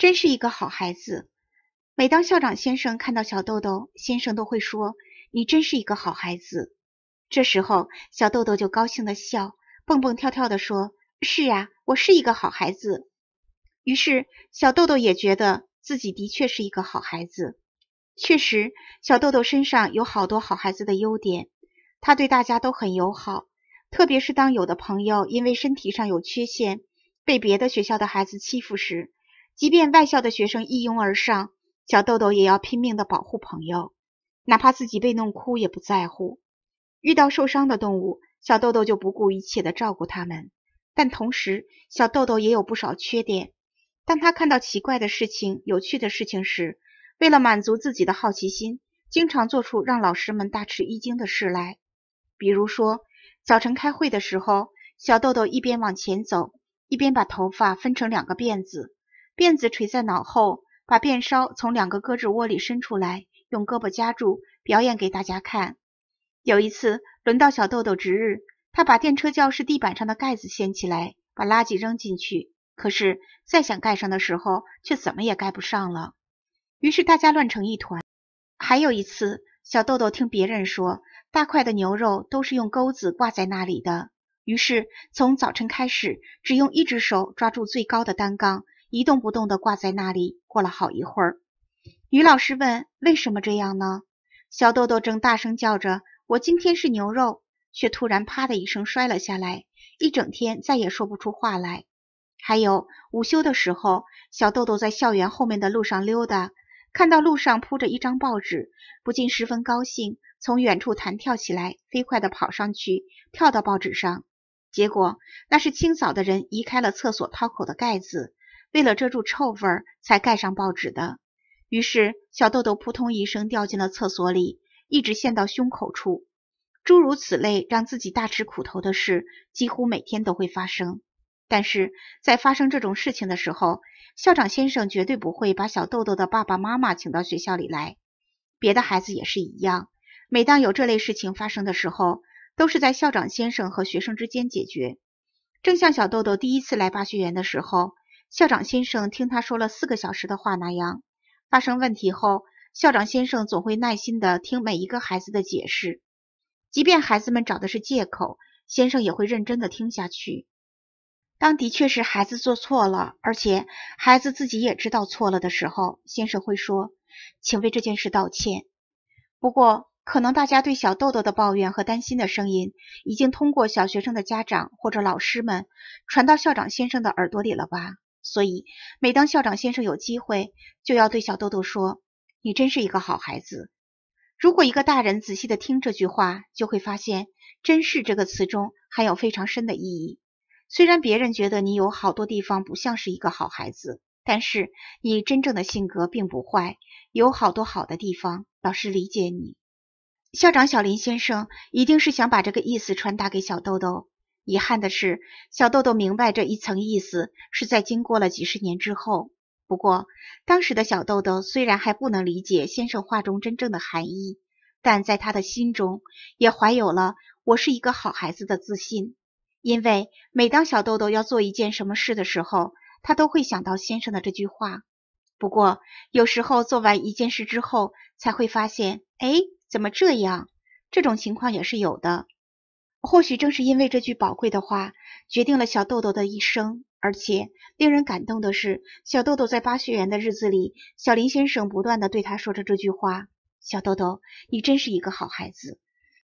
真是一个好孩子。每当校长先生看到小豆豆，先生都会说：“你真是一个好孩子。”这时候，小豆豆就高兴的笑，蹦蹦跳跳的说：“是啊，我是一个好孩子。”于是，小豆豆也觉得自己的确是一个好孩子。确实，小豆豆身上有好多好孩子的优点。他对大家都很友好，特别是当有的朋友因为身体上有缺陷，被别的学校的孩子欺负时。即便外校的学生一拥而上，小豆豆也要拼命地保护朋友，哪怕自己被弄哭也不在乎。遇到受伤的动物，小豆豆就不顾一切地照顾他们。但同时，小豆豆也有不少缺点。当他看到奇怪的事情、有趣的事情时，为了满足自己的好奇心，经常做出让老师们大吃一惊的事来。比如说，早晨开会的时候，小豆豆一边往前走，一边把头发分成两个辫子。辫子垂在脑后，把辫梢从两个胳肢窝里伸出来，用胳膊夹住，表演给大家看。有一次，轮到小豆豆值日，他把电车教室地板上的盖子掀起来，把垃圾扔进去，可是再想盖上的时候，却怎么也盖不上了，于是大家乱成一团。还有一次，小豆豆听别人说，大块的牛肉都是用钩子挂在那里的，于是从早晨开始，只用一只手抓住最高的单杠。一动不动的挂在那里，过了好一会儿，于老师问：“为什么这样呢？”小豆豆正大声叫着：“我今天是牛肉。”却突然啪的一声摔了下来，一整天再也说不出话来。还有午休的时候，小豆豆在校园后面的路上溜达，看到路上铺着一张报纸，不禁十分高兴，从远处弹跳起来，飞快的跑上去，跳到报纸上。结果那是清扫的人移开了厕所掏口的盖子。为了遮住臭味儿，才盖上报纸的。于是小豆豆扑通一声掉进了厕所里，一直陷到胸口处。诸如此类让自己大吃苦头的事，几乎每天都会发生。但是在发生这种事情的时候，校长先生绝对不会把小豆豆的爸爸妈妈请到学校里来。别的孩子也是一样。每当有这类事情发生的时候，都是在校长先生和学生之间解决。正像小豆豆第一次来巴学园的时候。校长先生听他说了四个小时的话那样，发生问题后，校长先生总会耐心的听每一个孩子的解释，即便孩子们找的是借口，先生也会认真的听下去。当的确是孩子做错了，而且孩子自己也知道错了的时候，先生会说：“请为这件事道歉。”不过，可能大家对小豆豆的抱怨和担心的声音，已经通过小学生的家长或者老师们传到校长先生的耳朵里了吧？所以，每当校长先生有机会，就要对小豆豆说：“你真是一个好孩子。”如果一个大人仔细的听这句话，就会发现“真是”这个词中含有非常深的意义。虽然别人觉得你有好多地方不像是一个好孩子，但是你真正的性格并不坏，有好多好的地方。老师理解你。校长小林先生一定是想把这个意思传达给小豆豆。遗憾的是，小豆豆明白这一层意思是在经过了几十年之后。不过，当时的小豆豆虽然还不能理解先生话中真正的含义，但在他的心中也怀有了“我是一个好孩子”的自信。因为每当小豆豆要做一件什么事的时候，他都会想到先生的这句话。不过，有时候做完一件事之后，才会发现，哎，怎么这样？这种情况也是有的。或许正是因为这句宝贵的话，决定了小豆豆的一生。而且令人感动的是，小豆豆在巴学园的日子里，小林先生不断的对他说着这句话：“小豆豆，你真是一个好孩子。”